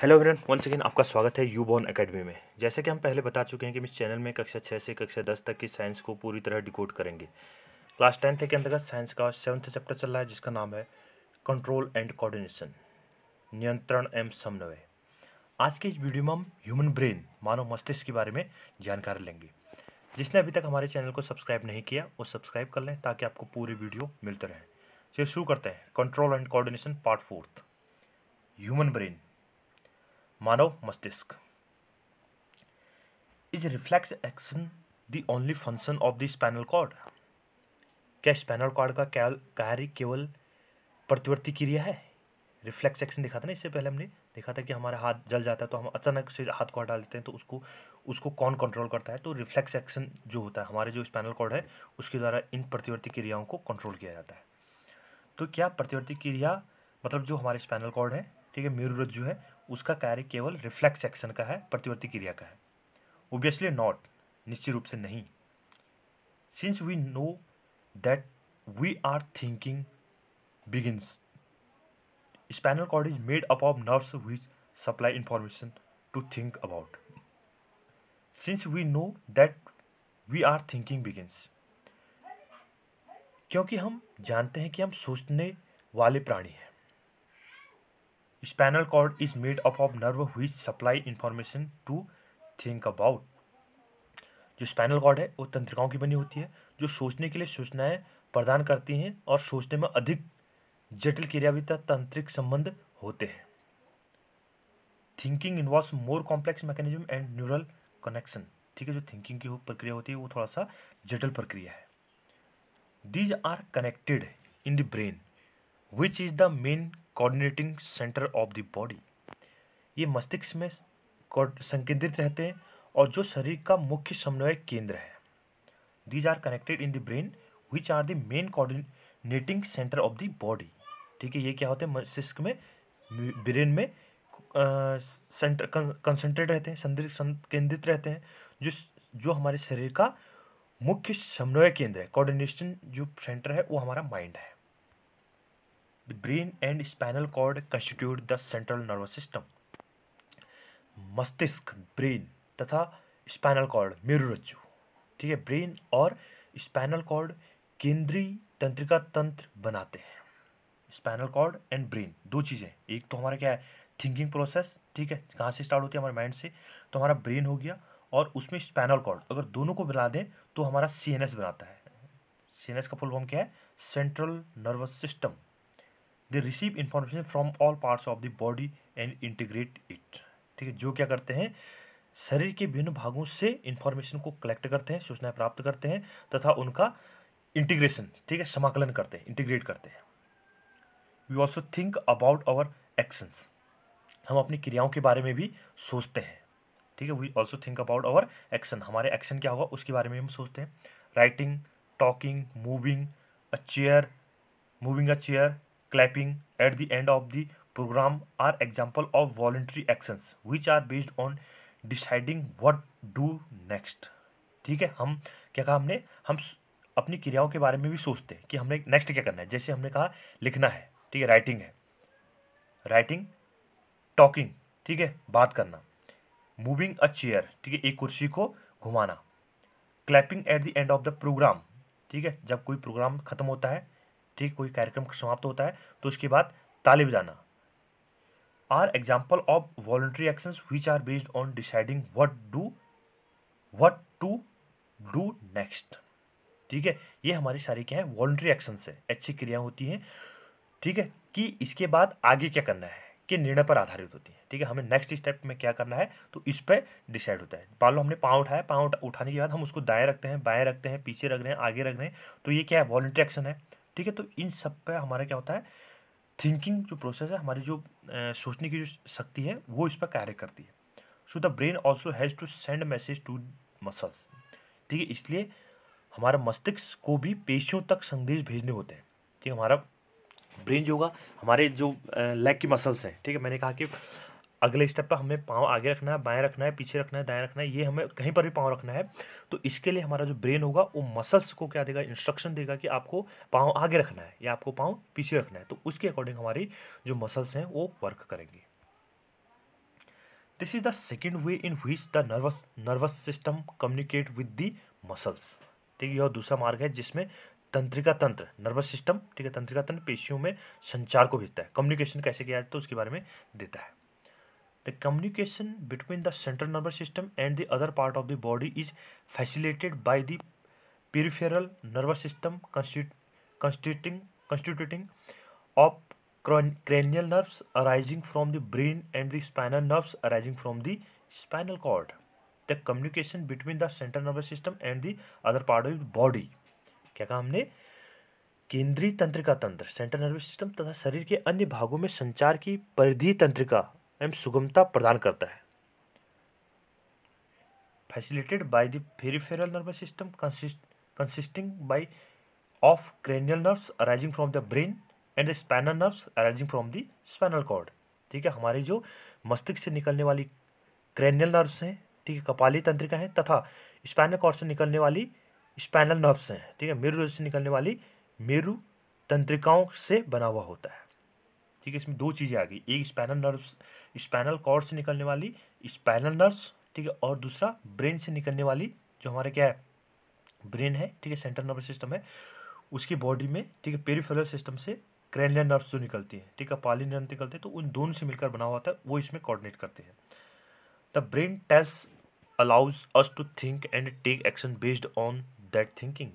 Hello everyone one second आपका स्वागत है यू बॉर्न अकेडमी में जैसे कि हम पहले बता चुके हैं कि इस चैनल में कक्षा छः से कक्षा दस तक की साइंस को पूरी तरह डिकोड करेंगे क्लास टेंथ के अंतर्गत साइंस का सेवन्थ चैप्टर चल रहा है जिसका नाम है कंट्रोल एंड कोऑर्डिनेशन नियंत्रण एवं समन्वय आज की इस वीडियो में हम ह्यूमन ब्रेन मानव मस्तिष्क के बारे में जानकारी लेंगे जिसने अभी तक हमारे चैनल को सब्सक्राइब नहीं किया वो सब्सक्राइब कर लें ताकि आपको पूरी वीडियो मिलते रहें चलिए शुरू करते हैं control and coordination part fourth human brain मानव मस्तिष्क is reflex action the only function of the spinal cord क्या स्पाइनल कॉर्ड का कार्य केवल प्रतिवर्ती क्रिया है रिफ्लेक्स एक्शन दिखा था ना इससे पहले हमने देखा था कि हमारा हाथ जल जाता है तो हम अचानक से हाथ को हटा लेते हैं तो उसको उसको कौन कंट्रोल करता है तो रिफ्लेक्स एक्शन जो होता है हमारे जो स्पाइनल कॉर्ड है उसके द्वारा इन प्रतिवर्ती क्रियाओं को कंट्रोल किया जाता है तो क्या प्रतिवर्ती क्रिया मतलब जो हमारे स्पाइनल कॉर्ड है ठीक है मेरुरज्जु है उसका कार्य केवल रिफ्लेक्स एक्शन का है प्रतिवर्ती क्रिया का है ओब्वियसली नॉट निश्चित रूप से नहीं since we know that we are thinking beings spinal cord is made up of nerves which supply information to think about since we know that we are thinking beings क्योंकि हम जानते हैं कि हम सोचने वाले प्राणी हैं spinal cord is made up of nerve which supply information to think about जो स्पाइनल कॉर्ड है वो तंत्रिकाओं की बनी होती है जो सोचने के लिए सूचनाएं प्रदान करती हैं और सोचने में अधिक जटिल क्रियाविता तंत्रिक संबंध होते हैं thinking involve more complex mechanism and neural connection ठीक है जो थिंकिंग की प्रक्रिया होती है वो थोड़ा सा जटिल प्रक्रिया है these are connected in the brain which is the main coordinating centre of the body ये मस्तिष्क में संकेंद्रित रहते हैं और जो शरीर का मुख्य समन्वय केंद्र है these are connected in the brain which are the main coordinating centre of the body ठीक है ये क्या होते हैं मस्तिष्क में ब्रेन में सेंटर कंसंट्रेट रहते हैं संदिग्ध केंद्रित रहते हैं जो जो हमारे शरीर का मुख्य समन्वय केंद्र है कोऑर्डिनेशन जो सेंटर है वो हमारा माइंड है the brain and spinal cord constitute the central nervous system मस्तिष्क ब्रेन तथा स्पाइनल कॉर्ड मेरुरज्जु ठीक है ब्रेन और स्पाइनल कॉर्ड केंद्रीय तंत्रिका तंत्र बनाते हैं स्पाइनल कॉर्ड एंड ब्रेन दो चीज़ें एक तो हमारा क्या है थिंकिंग प्रोसेस ठीक है कहाँ से स्टार्ट होती है हमारे माइंड से तो हमारा ब्रेन हो गया और उसमें स्पाइनल कॉर्ड अगर दोनों को बना दें तो हमारा सी बनाता है सी का फुल फॉर्म क्या है central nervous system they receive information from all parts of the body and integrate it ठीक है जो क्या करते हैं शरीर के विभिन्न भागों से इंफॉर्मेशन को कलेक्ट करते हैं सूचनाएं प्राप्त करते हैं तथा उनका इंटीग्रेशन ठीक है समाकलन करते हैं इंटीग्रेट करते हैं we also think about our actions हम अपनी क्रियाओं के बारे में भी सोचते हैं ठीक है we also think about our action हमारे एक्शन क्या होगा उसके बारे में हम सोचते हैं writing talking moving a chair moving a chair clapping at the end of the program are example of voluntary actions which are based on deciding what do next ठीक है हम क्या कहा हमने हम अपनी क्रियाओं के बारे में भी सोचते हैं कि हमने नेक्स्ट क्या करना है जैसे हमने कहा लिखना है ठीक है राइटिंग है राइटिंग टॉकिंग ठीक है बात करना मूविंग अ चेयर ठीक है एक कुर्सी को घुमाना clapping at the end of the programme ठीक है जब कोई प्रोग्राम खत्म होता है ठीक कोई कार्यक्रम समाप्त होता है तो उसके बाद ताले बजाना are example of voluntary action which are based on deciding what do what to do next ठीक है ये हमारे सारे क्या है वॉल्ट्री एक्शंस है अच्छी क्रियाएं होती हैं ठीक है कि इसके बाद आगे क्या करना है के निर्णय पर आधारित होती है ठीक है हमें नेक्स्ट स्टेप में क्या करना है तो इस पर डिसाइड होता है मान लो हमने पाँव उठाया पाँव उठाने के बाद हम उसको दाएं रखते हैं बाएं रखते हैं पीछे रख रहे हैं आगे रख रहे हैं तो ये क्या है वॉल्ट्री एक्शन है ठीक है तो इन सब पे हमारा क्या होता है थिंकिंग जो प्रोसेस है हमारी जो ए, सोचने की जो शक्ति है वो इस पर कार्य करती है so the brain also has to send message to muscles ठीक है इसलिए हमारा मस्तिष्क को भी पेशियों तक संदेश भेजने होते हैं ठीक है हमारा ब्रेन जो होगा हमारे जो लेग की मसल्स हैं ठीक है मैंने कहा कि अगले स्टेप पर हमें पाँव आगे रखना है बाएं रखना है पीछे रखना है दाएं रखना है ये हमें कहीं पर भी पाँव रखना है तो इसके लिए हमारा जो ब्रेन होगा वो मसल्स को क्या देगा इंस्ट्रक्शन देगा कि आपको पाँव आगे रखना है या आपको पाँव पीछे रखना है तो उसके अकॉर्डिंग हमारी जो मसल्स हैं वो वर्क करेंगी this is the second way in which the nervous nervous system communicate with the muscles ठीक है यह दूसरा मार्ग है जिसमें तंत्रिका तंत्र नर्वस सिस्टम ठीक है तंत्रिका तंत्र पेशियों में संचार को भेजता है कम्युनिकेशन कैसे किया जाता है तो उसके बारे में देता है the communication between the central nervous system and the other part of the body is facilitated by the peripheral nervous system constitu constituting constituting of cranial nerves arising from the brain and the spinal nerves arising from the spinal cord the communication between the central nervous system and the other part of the body क्या कहा हमने केंद्रीय तंत्रिका तंत्र central nervous system तथा शरीर के अन्य भागों में संचार की परिधि तंत्रिका एवं सुगमता प्रदान करता है facilitated by the peripheral nervous system consisting by of cranial nerves arising from the brain and the spinal nerves arising from the spinal cord ठीक है हमारे जो मस्तिष्क से निकलने वाली क्रेनियल नर्व्स हैं ठीक है कपाली तंत्रिका हैं तथा स्पाइनल कॉर्ड से निकलने वाली स्पैनल नर्व्स हैं ठीक है मेरु से निकलने वाली मेरु तंत्रिकाओं से बना हुआ होता है ठीक है इसमें दो चीज़ें आ गई एक स्पैनल नर्व्स स्पाइनल कॉर्ड से निकलने वाली स्पाइनल नर्व्स ठीक है और दूसरा ब्रेन से निकलने वाली जो हमारे क्या है ब्रेन है ठीक है सेंट्रल नर्वस सिस्टम है उसकी बॉडी में ठीक है पेरीफेरल सिस्टम से क्रैनियल नर्व्स जो निकलती है ठीक है पाली नर्व निकलते हैं तो उन दोनों से मिलकर बना हुआ था है वो इसमें कोऑर्डिनेट करते हैं the brain test allows us to think and take action based on that thinking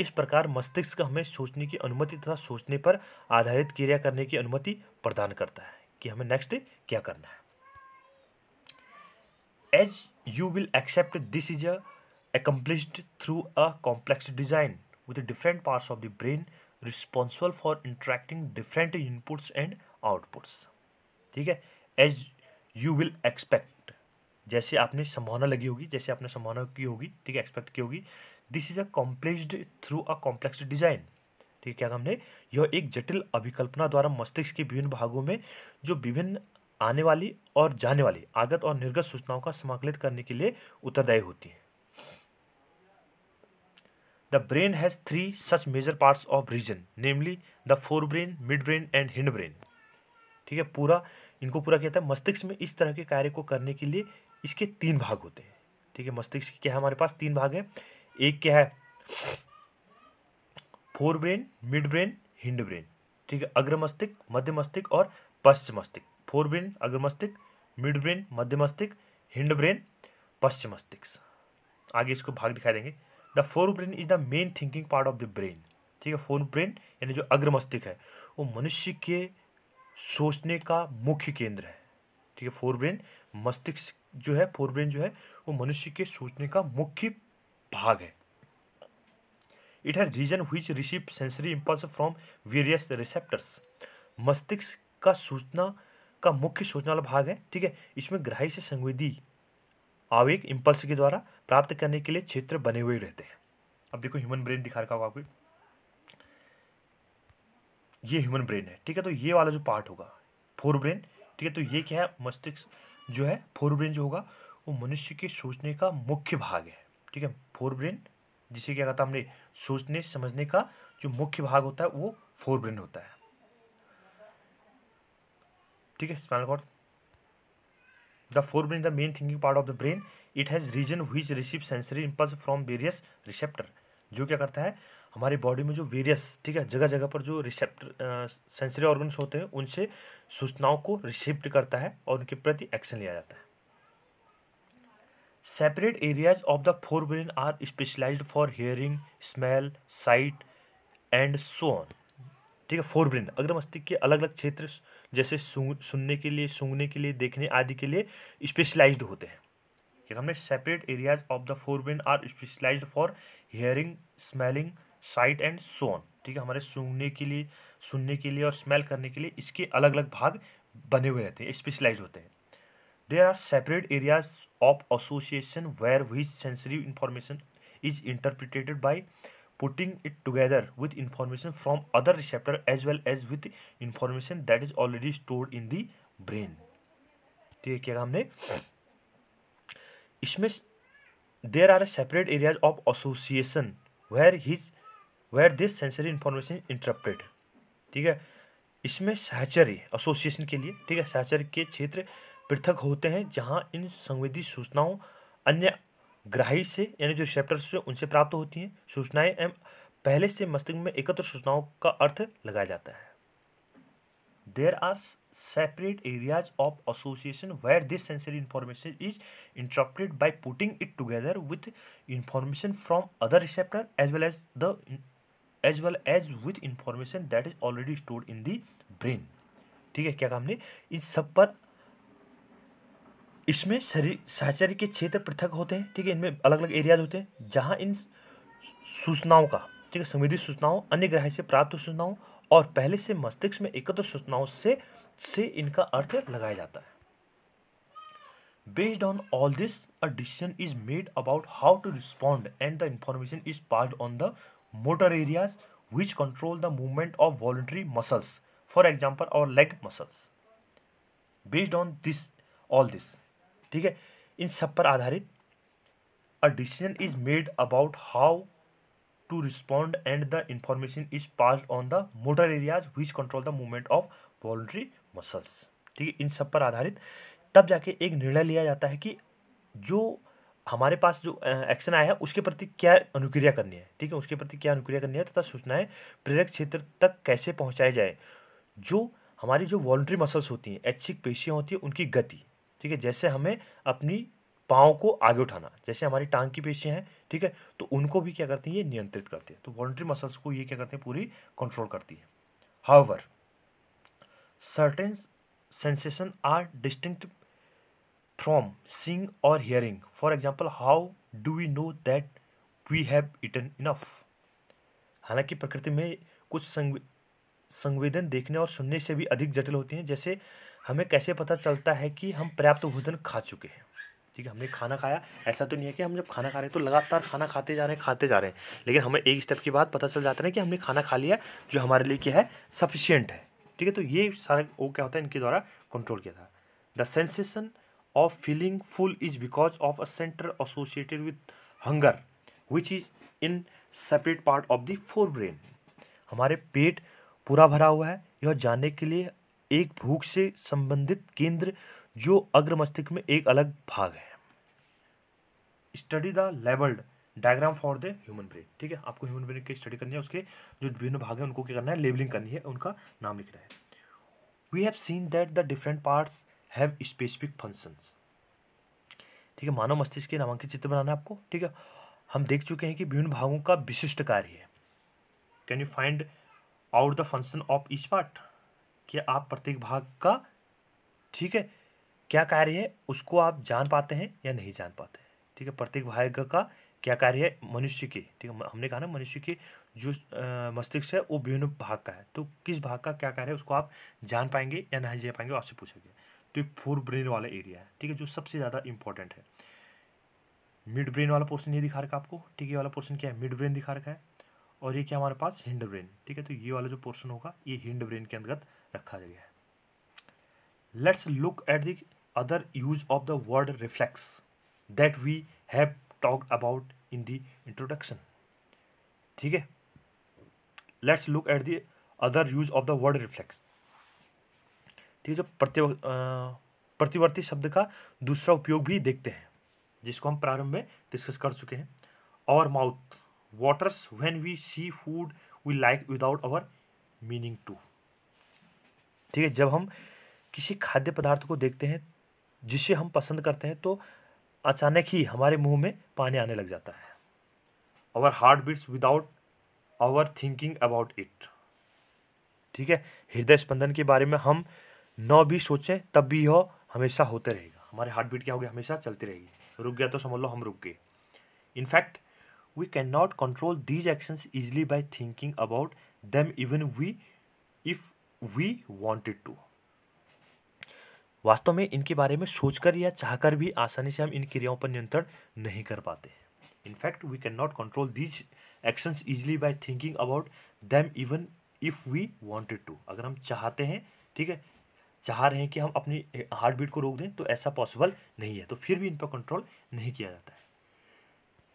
इस प्रकार मस्तिष्क हमें सोचने की अनुमति तथा सोचने पर आधारित क्रिया करने की अनुमति प्रदान करता है कि हमें नेक्स्ट डे क्या करना है as you will accept this is a accomplished through a complex design with different parts of the brain responsible for interacting different inputs and outputs ठीक है एज यू विल एक्सपेक्ट जैसे आपने संभावना लगी होगी जैसे आपने संभावना की होगी ठीक है एक्सपेक्ट की होगी this is accomplished through a complex design ठीक क्या हमने यह एक जटिल अभिकल्पना द्वारा मस्तिष्क के विभिन्न भागों में जो विभिन्न आने वाली और जाने वाली आगत और निर्गत सूचनाओं का समाकलित करने के लिए उत्तरदायी होती है the brain has three such major parts of region namely the fore brain mid brain and hind brain ठीक है पूरा इनको पूरा कहता है मस्तिष्क में इस तरह के कार्य को करने के लिए इसके तीन भाग होते हैं ठीक है मस्तिष्क क्या है हमारे पास तीन भाग हैं एक क्या है fore brain mid brain hind brain ठीक है अग्र मस्तिष्क मध्य मस्तिष्क और पश्च मस्तिष्क फोर ब्रेन अग्र मस्तिष्क मिड ब्रेन मध्य मस्तिष्क हिंड ब्रेन पश्चिम मस्तिष्क आगे इसको भाग दिखाई देंगे the fore brain is the main thinking part of the brain ठीक है फोर ब्रेन यानी जो अग्र मस्तिष्क है वो मनुष्य के सोचने का मुख्य केंद्र है ठीक है फोर ब्रेन मस्तिष्क जो है फोर ब्रेन जो है वो मनुष्य के सोचने का मुख्य भाग है it has region which receive sensory impulse from various receptors मस्तिष्क का सूचना का मुख्य सूचना वाला भाग है ठीक है इसमें ग्राही से संवेदी आवेग इम्पल्स के द्वारा प्राप्त करने के लिए क्षेत्र बने हुए रहते हैं अब देखो ह्यूमन ब्रेन दिखा रखा होगा आपको ये ह्यूमन ब्रेन है ठीक है तो ये वाला जो पार्ट होगा फोर ब्रेन ठीक है तो ये क्या है मस्तिष्क जो है फोर ब्रेन जो होगा वो मनुष्य के सोचने का मुख्य भाग है ठीक है फोर ब्रेन जिसे क्या कहता है हमने सोचने समझने का जो मुख्य भाग होता है वो फोर ब्रेन होता है ठीक है spinal cord the fore brain the main thinking part of the brain it has region which receive sensory impulse from various receptor जो क्या करता है हमारे बॉडी में जो वेरियस ठीक है जगह जगह पर जो रिसेप्टर सेंसरी ऑर्गन्स होते हैं उनसे सूचनाओं को रिसिप्ट करता है और उनके प्रति एक्शन लिया जाता है separate areas of the fore brain are for for smell, smell sight and so on ठीक है फोर ब्रेन अग्र मस्तिष्क के अलग अलग क्षेत्र जैसे सुनने के लिए सूंघने के लिए देखने आदि के लिए स्पेशलाइज्ड होते हैं है हमने separate areas of the fore brain are specialised for hearing smelling sight and so on ठीक है हमारे सूंघने के लिए सुनने के लिए और स्मेल करने के लिए इसके अलग अलग भाग बने हुए रहते हैं स्पेशलाइज होते हैं there are separate areas of association where which sensory information is interpreted by putting it together with information from other receptor as well as with information that is already stored in the brain ठीक है हमने इसमें there are separate areas of association where his where this sensory information interpret ठीक है इसमें सहचर्य association के लिए ठीक है सहचर्य के क्षेत्र पृथक होते हैं जहाँ इन संवेदी सूचनाओं अन्य ग्राही से यानी जो रिसेप्टर्स से उनसे प्राप्त होती हैं सूचनाएं एवं पहले से मस्तिष्क में एकत्र सूचनाओं का अर्थ लगाया जाता है there are separate areas of association where this sensory information is interpreted by putting it together with information from other receptor as well as the as well as with information that is already stored in the brain ठीक है क्या काम ने इन सब पर इसमें शरीर साहचर्य के क्षेत्र पृथक होते हैं ठीक है इनमें अलग अलग एरियाज होते हैं जहाँ इन सूचनाओं का ठीक है संविधित सूचनाओं अन्य ग्रह से प्राप्त सूचनाओं और पहले से मस्तिष्क में एकत्र सूचनाओं से से इनका अर्थ लगाया जाता है based on all this a decision is made about how to respond and the information is passed on the motor areas which control the movement of voluntary muscles for example our leg muscles based on this all this ठीक है इन सब पर आधारित a decision is made about how to respond and the information is passed on the motor areas which control the movement of वॉल्ट्री muscles ठीक है इन सब पर आधारित तब जाके एक निर्णय लिया जाता है कि जो हमारे पास जो एक्शन आया है उसके प्रति क्या अनुक्रिया करनी है ठीक है उसके प्रति क्या अनुक्रिया करनी है तथा सूचनाएं प्रेरक क्षेत्र तक कैसे पहुंचाई जाए जो हमारी जो वॉल्ट्री मसल्स होती हैं ऐच्छिक पेशियाँ होती हैं उनकी गति ठीक है जैसे हमें अपनी पाँव को आगे उठाना जैसे हमारी टांग की पेशियाँ हैं ठीक है तो उनको भी क्या करती हैं ये नियंत्रित करती है तो वॉल्ट्री मसल्स को ये क्या करते हैं पूरी कंट्रोल करती है however certain sensation are distinct from seeing or hearing for example how do we know that we have eaten enough हालांकि प्रकृति में कुछ संवेदन देखने और सुनने से भी अधिक जटिल होती हैं जैसे हमें कैसे पता चलता है कि हम पर्याप्त भोजन खा चुके हैं ठीक है हमने खाना खाया ऐसा तो नहीं है कि हम जब खाना खा रहे हैं तो लगातार खाना खाते जा रहे हैं खाते जा रहे हैं लेकिन हमें एक स्टेप के बाद पता चल जाता है कि हमने खाना खा लिया जो हमारे लिए क्या है सफिशियंट है ठीक है तो ये सारा वो क्या होता है इनके द्वारा कंट्रोल किया था the sensation of feeling full is because of a centre associated with hunger which is in separate part of the fore brain हमारे पेट पूरा भरा हुआ है यह जानने के लिए एक भूख से संबंधित केंद्र जो अग्र मस्तिष्क में एक अलग भाग है study the labelled diagram for the human brain ठीक है आपको ह्यूमन ब्रेन की स्टडी करनी है उसके जो विभिन्न भाग हैं उनको क्या करना है लेबलिंग करनी है उनका नाम लिखना है we have seen that the different parts have specific functions ठीक है मानव मस्तिष्क के नामांकित चित्र बनाना है आपको ठीक है हम देख चुके हैं कि विभिन्न भागों का विशिष्ट कार्य है can you find out the function of each part कि आप प्रत्येक भाग का ठीक है क्या कार्य है उसको आप जान पाते हैं या नहीं जान पाते हैं ठीक है प्रत्येक भाग का क्या कार्य है मनुष्य के ठीक है हमने कहा ना मनुष्य के जो मस्तिष्क है वो विभिन्न भाग का है तो किस भाग का क्या कार्य है उसको आप जान पाएंगे या नहीं जान पाएंगे आपसे पूछा गया तो ये फोर ब्रेन वाला एरिया है ठीक है जो सबसे ज़्यादा इंपॉर्टेंट है मिड ब्रेन वाला पोर्सन ये दिखा रखा आपको ठीक है ये वाला पोर्सन क्या है मिड ब्रेन दिखा रखा है और ये क्या हमारे पास हिंड ब्रेन ठीक है तो ये वाला जो पोर्सन होगा ये हिंड ब्रेन के अंतर्गत रखा गया है let's look at the other use of the word reflex that we have talked about in the introduction ठीक है let's look at the other use of the word reflex ठीक है जो प्रति प्रतिवर्ती शब्द का दूसरा उपयोग भी देखते हैं जिसको हम प्रारंभ में डिस्कस कर चुके हैं our mouth waters when we see food we like without our meaning to ठीक है जब हम किसी खाद्य पदार्थ को देखते हैं जिसे हम पसंद करते हैं तो अचानक ही हमारे मुंह में पानी आने लग जाता है our heart beats without our thinking about it ठीक है हृदय स्पंदन के बारे में हम न भी सोचें तब भी यह हो, हमेशा होते रहेगा हमारे हार्ट बीट क्या हो गया हमेशा चलती रहेगी रुक गया तो समझ लो हम रुक गए in fact we can not control these actions easily by thinking about them even we if we wanted to वास्तव में इनके बारे में सोचकर या चाहकर भी आसानी से हम इन क्रियाओं पर नियंत्रण नहीं कर पाते हैं in fact we can not control these actions easily by thinking about them even if we wanted to अगर हम चाहते हैं ठीक है चाह रहे हैं कि हम अपनी हार्ट बीट को रोक दें तो ऐसा पॉसिबल नहीं है तो फिर भी इन पर कंट्रोल नहीं किया जाता है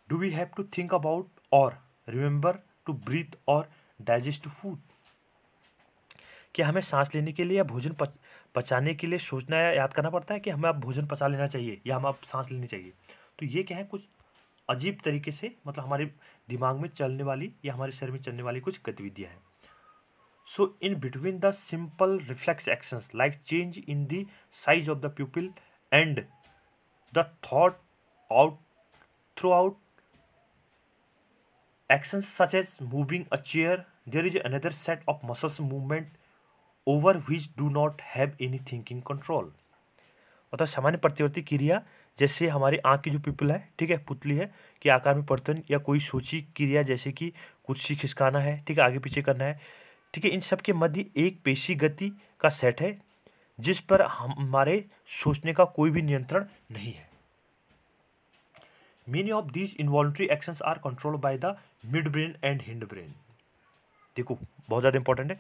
do we have to think about और रिमेंबर टू ब्रीथ और डाइजेस्ट फूड क्या हमें सांस लेने के लिए या भोजन पचाने के लिए सोचना या याद करना पड़ता है कि हमें अब भोजन पचा लेना चाहिए या हम अब सांस लेनी चाहिए तो ये क्या है कुछ अजीब तरीके से मतलब हमारे दिमाग में चलने वाली या हमारे शरीर में चलने वाली कुछ गतिविधियाँ हैं so in between the simple reflex actions like change in the size of the pupil and the thought out through out action such as moving a chair there is another set of muscles movement over which do not have any thinking control अर्थात सामान्य प्रतिवर्ती क्रिया जैसे हमारी आँख की जो पिपल है ठीक है पुतली है कि आकार में परिवर्तन या कोई सोची क्रिया जैसे कि कुर्सी खिसकाना है ठीक है आगे पीछे करना है ठीक है इन सब के मध्य एक पेशी गति का सेट है जिस पर हमारे सोचने का कोई भी नियंत्रण नहीं है many of these involuntary actions are control by the mid brain and hind brain देखो बहुत ज़्यादा इंपॉर्टेंट है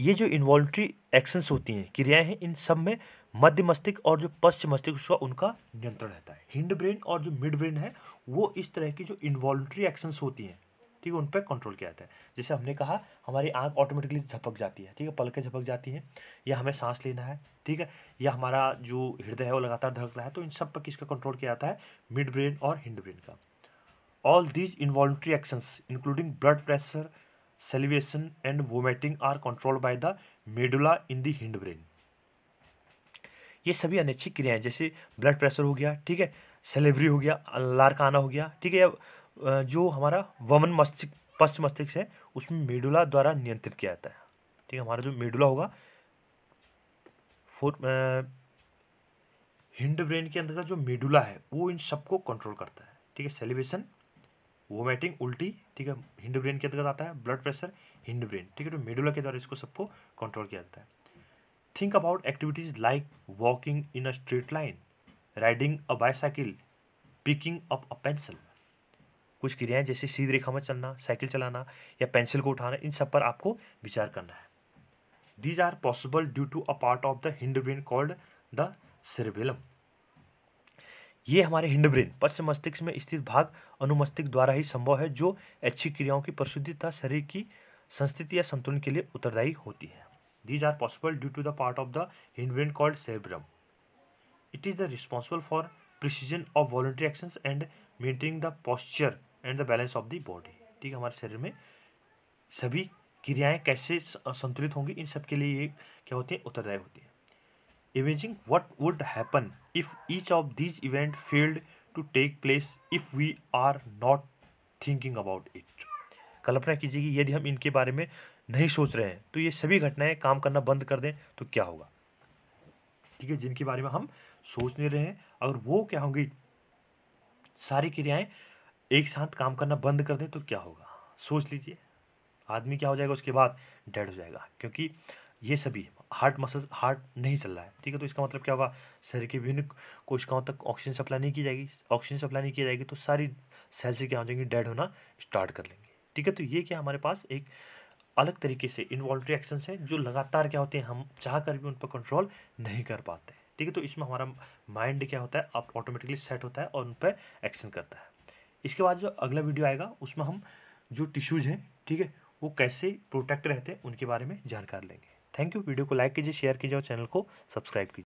ये जो इन्वॉल्ट्री एक्शंस होती हैं क्रियाएं हैं इन सब में मध्य मस्तिष्क और जो पश्चिम मस्तिष्क का उनका नियंत्रण रहता है हिंड ब्रेन और जो मिड ब्रेन है वो इस तरह की जो इन्वॉल्ट्री एक्शंस होती हैं ठीक है उन पर कंट्रोल किया जाता है जैसे हमने कहा हमारी आँख ऑटोमेटिकली झपक जाती है ठीक है पलके झपक जाती हैं या हमें सांस लेना है ठीक है या हमारा जो हृदय है वो लगातार धड़क रहा है तो इन सब पर किसका कंट्रोल किया जाता है मिड ब्रेन और हिंड ब्रेन का all these involuntary actions including blood pressure and vomiting are are by the medulla in the hind brain ये सभी अनैच्छिक क्रियाएं जैसे ब्लड प्रेशर हो गया ठीक है सेलेवरी हो गया आना हो गया ठीक है या जो हमारा वमन मस्तिष्क पश्च मस्तिष्क है उसमें मेडुला द्वारा नियंत्रित किया जाता है ठीक है हमारा जो मेडुला होगा फोर हिंड ब्रेन के का जो मेडुला है वो इन सबको कंट्रोल करता है ठीक है सेलिब्रेशन वोमेटिंग उल्टी ठीक है हिंड ब्रेन के अंतर्गत आता है ब्लड प्रेशर हिंड ब्रेन ठीक है तो मेडुला के द्वारा इसको सबको कंट्रोल किया जाता है think about activities like walking in a straight line riding a bicycle picking up a pencil कुछ क्रियाएं जैसे सीधी रेखा में चलना साइकिल चलाना या पेंसिल को उठाना इन सब पर आपको विचार करना है these are possible due to a part of the hind brain called the cerebellum ये हमारे हिंडब्रेन पश्चिम मस्तिष्क में स्थित भाग अनुमस्तिष्क द्वारा ही संभव है जो अच्छी क्रियाओं की प्रसिद्धि तथा शरीर की संस्थिति या संतुलन के लिए उत्तरदायी होती है these are possible due to the part of the hindbrain called cerebrum it is the responsible for precision of voluntary actions and maintaining the posture and the balance of the body ठीक है हमारे शरीर में सभी क्रियाएँ कैसे संतुलित होंगी इन सब के लिए ये क्या होती हैं उत्तरदायी होती है Imagine what would happen if each of these events failed to take place if we are not thinking about it. कल्पना कीजिए कि यदि हम इनके बारे में नहीं सोच रहे हैं तो ये सभी घटनाएं काम करना बंद कर दें तो क्या होगा ठीक है जिनके बारे में हम सोच नहीं रहे हैं अगर वो क्या होंगी सारी क्रियाएं एक साथ काम करना बंद कर दें तो क्या होगा सोच लीजिए आदमी क्या हो जाएगा उसके बाद डेड हो जाएगा क्योंकि ये सभी हार्ट मसल्स हार्ट नहीं चल रहा है ठीक है तो इसका मतलब क्या होगा शरीर की विभिन्न कोशिकाओं तक ऑक्सीजन सप्लाई नहीं की जाएगी ऑक्सीजन सप्लाई नहीं की जाएगी तो सारी सेल्स क्या हो जाएंगी डेड होना स्टार्ट कर लेंगे ठीक है तो ये क्या हमारे पास एक अलग तरीके से इन्वॉल्ट्री एक्शन है जो लगातार क्या होते हैं हम चाह कर भी उन पर कंट्रोल नहीं कर पाते हैं ठीक है तो इसमें हमारा माइंड क्या होता है आप ऑटोमेटिकली सेट होता है और उन पर एक्शन करता है इसके बाद जो अगला वीडियो आएगा उसमें हम जो टिश्यूज़ हैं ठीक है वो कैसे प्रोटेक्ट रहते हैं उनके बारे में जानकारी लेंगे थैंक यू वीडियो को लाइक कीजिए शेयर कीजिए और चैनल को सब्सक्राइब कीजिए